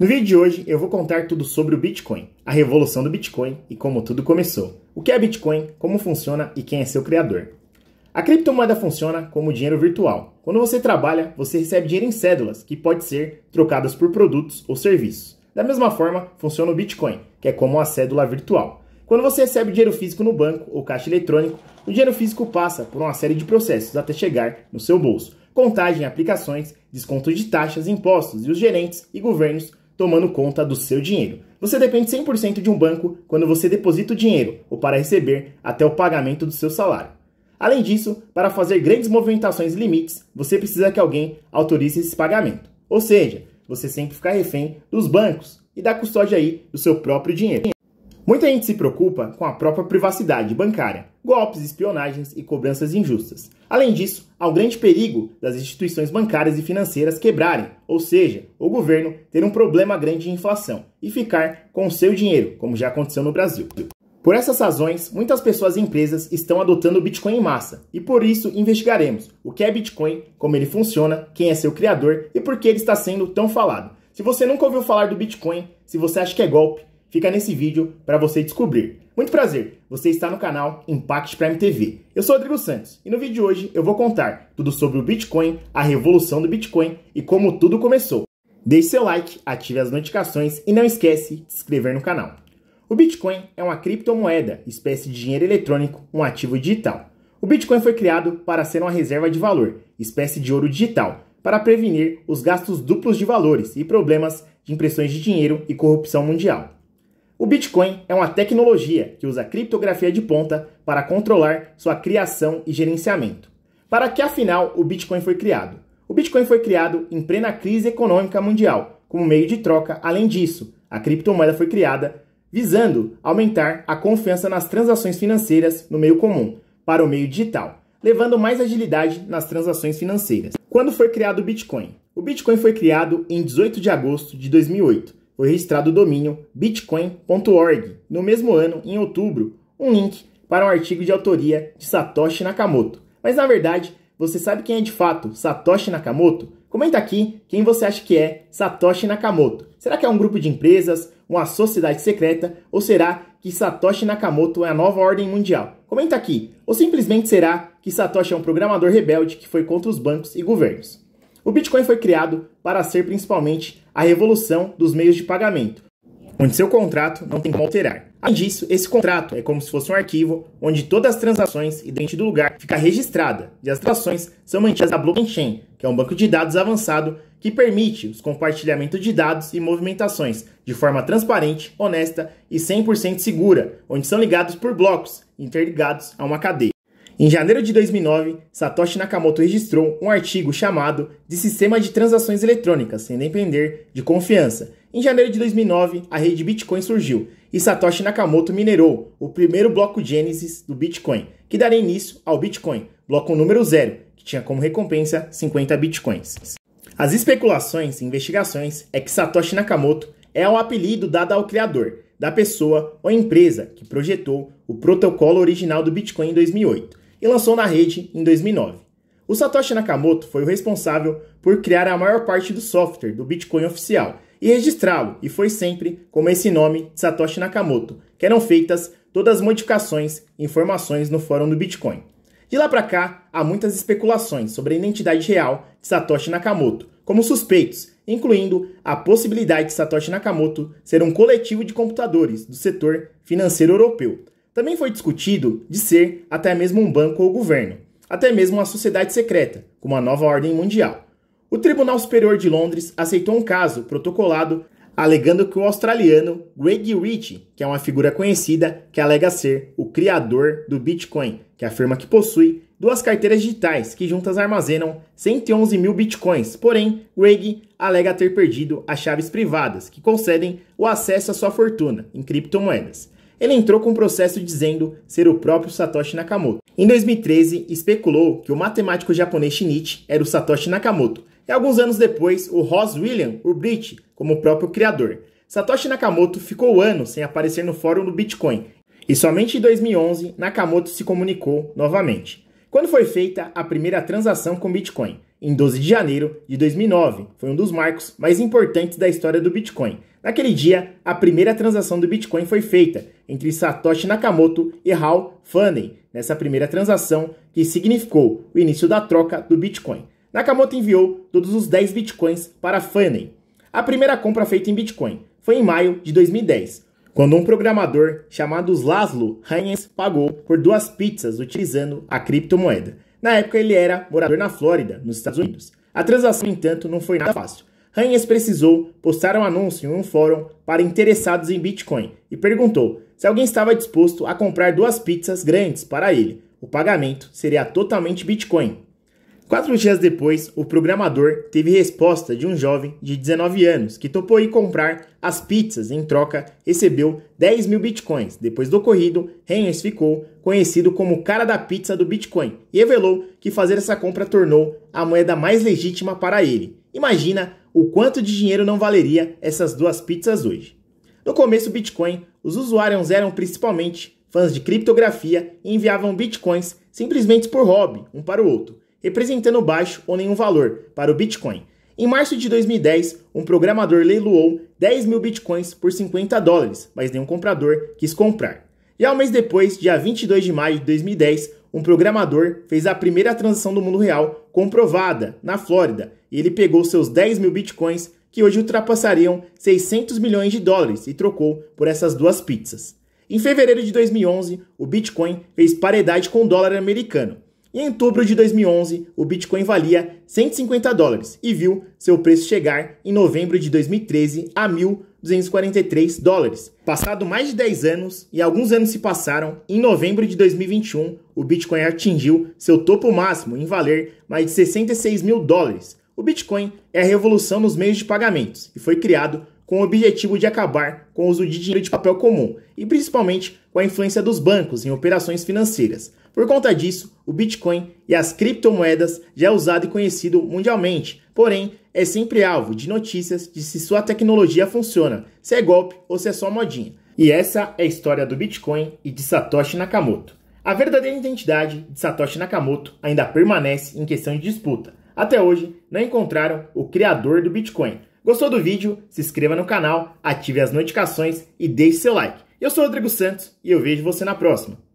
No vídeo de hoje eu vou contar tudo sobre o Bitcoin, a revolução do Bitcoin e como tudo começou. O que é Bitcoin, como funciona e quem é seu criador. A criptomoeda funciona como dinheiro virtual. Quando você trabalha, você recebe dinheiro em cédulas, que pode ser trocadas por produtos ou serviços. Da mesma forma, funciona o Bitcoin, que é como uma cédula virtual. Quando você recebe dinheiro físico no banco ou caixa eletrônico, o dinheiro físico passa por uma série de processos até chegar no seu bolso. Contagem, aplicações, desconto de taxas, impostos e os gerentes e governos tomando conta do seu dinheiro. Você depende 100% de um banco quando você deposita o dinheiro ou para receber até o pagamento do seu salário. Além disso, para fazer grandes movimentações e limites, você precisa que alguém autorize esse pagamento. Ou seja, você sempre fica refém dos bancos e da custódia aí do seu próprio dinheiro. Muita gente se preocupa com a própria privacidade bancária, golpes, espionagens e cobranças injustas. Além disso, há o grande perigo das instituições bancárias e financeiras quebrarem, ou seja, o governo ter um problema grande de inflação e ficar com o seu dinheiro, como já aconteceu no Brasil. Por essas razões, muitas pessoas e empresas estão adotando o Bitcoin em massa, e por isso investigaremos o que é Bitcoin, como ele funciona, quem é seu criador e por que ele está sendo tão falado. Se você nunca ouviu falar do Bitcoin, se você acha que é golpe, fica nesse vídeo para você descobrir. Muito prazer, você está no canal Impact Prime TV. Eu sou Rodrigo Santos e no vídeo de hoje eu vou contar tudo sobre o Bitcoin, a revolução do Bitcoin e como tudo começou. Deixe seu like, ative as notificações e não esquece de se inscrever no canal. O Bitcoin é uma criptomoeda, espécie de dinheiro eletrônico, um ativo digital. O Bitcoin foi criado para ser uma reserva de valor, espécie de ouro digital, para prevenir os gastos duplos de valores e problemas de impressões de dinheiro e corrupção mundial. O Bitcoin é uma tecnologia que usa criptografia de ponta para controlar sua criação e gerenciamento. Para que afinal o Bitcoin foi criado? O Bitcoin foi criado em plena crise econômica mundial, como meio de troca. Além disso, a criptomoeda foi criada visando aumentar a confiança nas transações financeiras no meio comum para o meio digital, levando mais agilidade nas transações financeiras. Quando foi criado o Bitcoin? O Bitcoin foi criado em 18 de agosto de 2008 foi registrado o domínio bitcoin.org, no mesmo ano, em outubro, um link para um artigo de autoria de Satoshi Nakamoto. Mas na verdade, você sabe quem é de fato Satoshi Nakamoto? Comenta aqui quem você acha que é Satoshi Nakamoto. Será que é um grupo de empresas, uma sociedade secreta ou será que Satoshi Nakamoto é a nova ordem mundial? Comenta aqui. Ou simplesmente será que Satoshi é um programador rebelde que foi contra os bancos e governos? O Bitcoin foi criado para ser principalmente a revolução dos meios de pagamento, onde seu contrato não tem como alterar. Além disso, esse contrato é como se fosse um arquivo onde todas as transações e dentro do lugar fica registrada, e as transações são mantidas na blockchain, que é um banco de dados avançado que permite os compartilhamento de dados e movimentações de forma transparente, honesta e 100% segura, onde são ligados por blocos interligados a uma cadeia. Em janeiro de 2009, Satoshi Nakamoto registrou um artigo chamado de Sistema de Transações Eletrônicas, sem depender de confiança. Em janeiro de 2009, a rede Bitcoin surgiu e Satoshi Nakamoto minerou o primeiro bloco Genesis do Bitcoin, que daria início ao Bitcoin, bloco número zero, que tinha como recompensa 50 bitcoins. As especulações e investigações é que Satoshi Nakamoto é o apelido dado ao criador da pessoa ou empresa que projetou o protocolo original do Bitcoin em 2008 e lançou na rede em 2009. O Satoshi Nakamoto foi o responsável por criar a maior parte do software do Bitcoin oficial e registrá-lo, e foi sempre como esse nome Satoshi Nakamoto, que eram feitas todas as modificações e informações no fórum do Bitcoin. De lá para cá, há muitas especulações sobre a identidade real de Satoshi Nakamoto, como suspeitos, incluindo a possibilidade de Satoshi Nakamoto ser um coletivo de computadores do setor financeiro europeu, também foi discutido de ser até mesmo um banco ou governo, até mesmo uma sociedade secreta, como a nova ordem mundial. O Tribunal Superior de Londres aceitou um caso protocolado alegando que o australiano Greg Ritchie, que é uma figura conhecida que alega ser o criador do Bitcoin, que afirma que possui duas carteiras digitais que juntas armazenam 111 mil bitcoins. Porém, Greg alega ter perdido as chaves privadas que concedem o acesso à sua fortuna em criptomoedas ele entrou com um processo dizendo ser o próprio Satoshi Nakamoto. Em 2013, especulou que o matemático japonês Shinichi era o Satoshi Nakamoto, e alguns anos depois, o Ross William Brit, como o próprio criador. Satoshi Nakamoto ficou anos sem aparecer no fórum do Bitcoin, e somente em 2011 Nakamoto se comunicou novamente, quando foi feita a primeira transação com Bitcoin em 12 de janeiro de 2009. Foi um dos marcos mais importantes da história do Bitcoin. Naquele dia, a primeira transação do Bitcoin foi feita entre Satoshi Nakamoto e Hal Fanning, nessa primeira transação que significou o início da troca do Bitcoin. Nakamoto enviou todos os 10 Bitcoins para Fanning. A primeira compra feita em Bitcoin foi em maio de 2010, quando um programador chamado Laszlo Heinz pagou por duas pizzas utilizando a criptomoeda. Na época, ele era morador na Flórida, nos Estados Unidos. A transação, no entanto, não foi nada fácil. Haynes precisou postar um anúncio em um fórum para interessados em Bitcoin e perguntou se alguém estava disposto a comprar duas pizzas grandes para ele. O pagamento seria totalmente Bitcoin. Quatro dias depois, o programador teve resposta de um jovem de 19 anos que topou ir comprar as pizzas em troca, recebeu 10 mil bitcoins. Depois do ocorrido, Reyes ficou conhecido como o cara da pizza do Bitcoin e revelou que fazer essa compra tornou a moeda mais legítima para ele. Imagina o quanto de dinheiro não valeria essas duas pizzas hoje. No começo, Bitcoin, os usuários eram principalmente fãs de criptografia e enviavam bitcoins simplesmente por hobby, um para o outro representando baixo ou nenhum valor para o Bitcoin. Em março de 2010, um programador leiloou 10 mil bitcoins por 50 dólares, mas nenhum comprador quis comprar. E ao um mês depois, dia 22 de maio de 2010, um programador fez a primeira transação do mundo real comprovada na Flórida e ele pegou seus 10 mil bitcoins, que hoje ultrapassariam 600 milhões de dólares, e trocou por essas duas pizzas. Em fevereiro de 2011, o Bitcoin fez paridade com o dólar americano. E em outubro de 2011, o Bitcoin valia 150 dólares e viu seu preço chegar em novembro de 2013 a 1.243 dólares. Passado mais de 10 anos e alguns anos se passaram, em novembro de 2021, o Bitcoin atingiu seu topo máximo em valer mais de 66 mil dólares. O Bitcoin é a revolução nos meios de pagamentos e foi criado com o objetivo de acabar com o uso de dinheiro de papel comum e principalmente com a influência dos bancos em operações financeiras. Por conta disso, o Bitcoin e as criptomoedas já é usado e conhecido mundialmente, porém é sempre alvo de notícias de se sua tecnologia funciona, se é golpe ou se é só modinha. E essa é a história do Bitcoin e de Satoshi Nakamoto. A verdadeira identidade de Satoshi Nakamoto ainda permanece em questão de disputa. Até hoje, não encontraram o criador do Bitcoin. Gostou do vídeo? Se inscreva no canal, ative as notificações e deixe seu like. Eu sou Rodrigo Santos e eu vejo você na próxima.